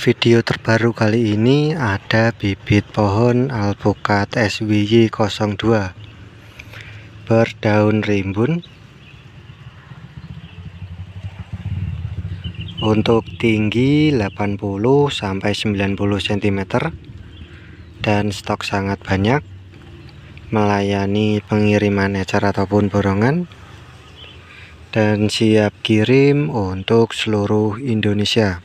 Video terbaru kali ini ada bibit pohon alpukat SWY 02 berdaun rimbun untuk tinggi 80 sampai 90 cm dan stok sangat banyak melayani pengiriman ecer ataupun borongan dan siap kirim untuk seluruh Indonesia.